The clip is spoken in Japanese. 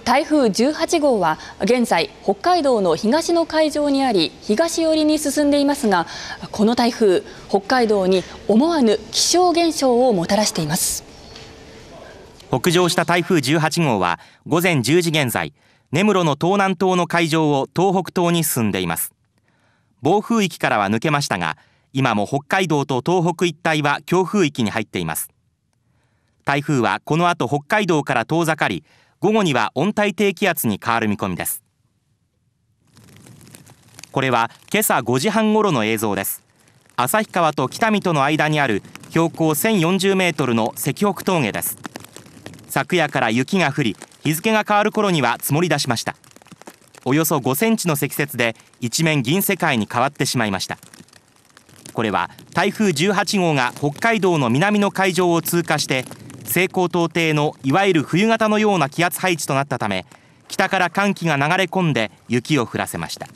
台風18号は現在北海道の東の海上にあり東寄りに進んでいますがこの台風北海道に思わぬ気象現象をもたらしています北上した台風18号は午前10時現在根室の東南東の海上を東北東に進んでいます暴風域からは抜けましたが今も北海道と東北一帯は強風域に入っています台風はこの後北海道から遠ざかり午後には温帯低気圧に変わる見込みですこれは今朝5時半頃の映像です旭川と北見との間にある標高1040メートルの石北峠です昨夜から雪が降り日付が変わる頃には積もり出しましたおよそ5センチの積雪で一面銀世界に変わってしまいましたこれは台風18号が北海道の南の海上を通過して西高東低のいわゆる冬型のような気圧配置となったため北から寒気が流れ込んで雪を降らせました。